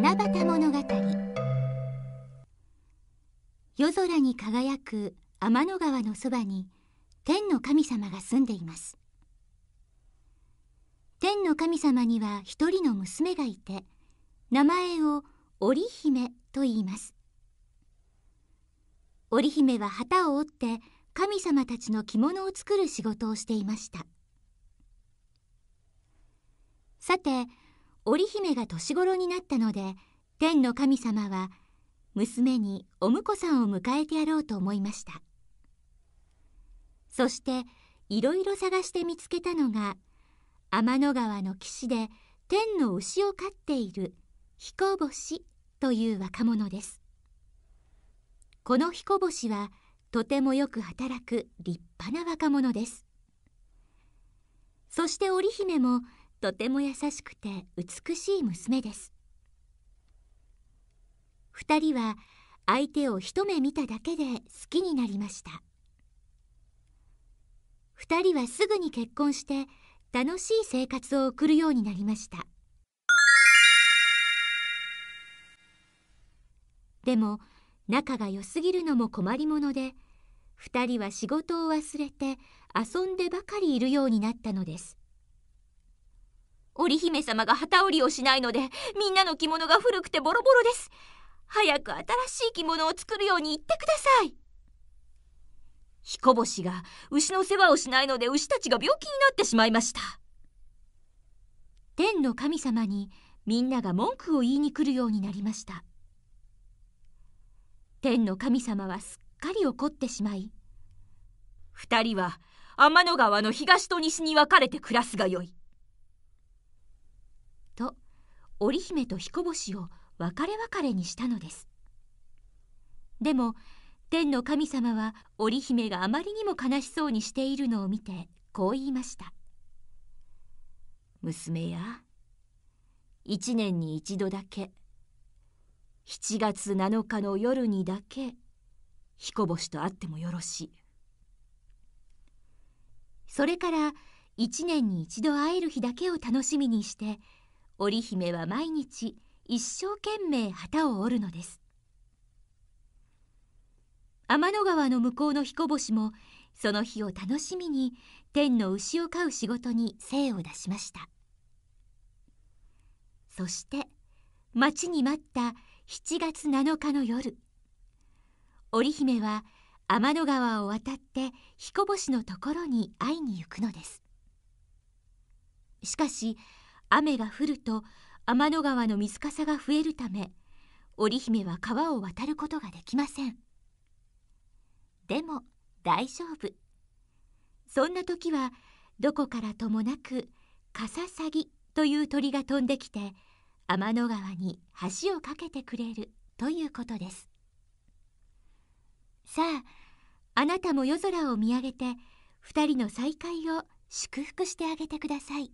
七夕物語夜空に輝く天の川のそばに天の神様が住んでいます天の神様には一人の娘がいて名前を織姫と言います織姫は旗を折って神様たちの着物を作る仕事をしていましたさて織姫が年頃になったので天の神様は娘にお婿さんを迎えてやろうと思いましたそしていろいろ探して見つけたのが天の川の岸で天の牛を飼っている彦星という若者ですこの彦星はとてもよく働く立派な若者ですそして織姫もとても優しくて美しい娘です2人は相手を一目見ただけで好きになりました2人はすぐに結婚して楽しい生活を送るようになりましたでも仲が良すぎるのも困りもので2人は仕事を忘れて遊んでばかりいるようになったのです織姫様が旗織りをしないのでみんなの着物が古くてボロボロです早く新しい着物を作るように言ってください彦星が牛の世話をしないので牛たちが病気になってしまいました天の神様にみんなが文句を言いに来るようになりました天の神様はすっかり怒ってしまい二人は天の川の東と西に分かれて暮らすがよい織姫と彦星を別れ別れにしたのですでも天の神様は織姫があまりにも悲しそうにしているのを見てこう言いました娘や一年に一度だけ7月7日の夜にだけ彦星と会ってもよろしいそれから一年に一度会える日だけを楽しみにして織姫は毎日一生懸命旗を織るのです天の川の向こうの彦星もその日を楽しみに天の牛を飼う仕事に精を出しましたそして待ちに待った7月7日の夜織姫は天の川を渡って彦星のところに会いに行くのですしかし雨が降ると天の川の水かさが増えるため織姫は川を渡ることができませんでも大丈夫そんな時はどこからともなくカササギという鳥が飛んできて天の川に橋を架けてくれるということですさああなたも夜空を見上げて2人の再会を祝福してあげてください。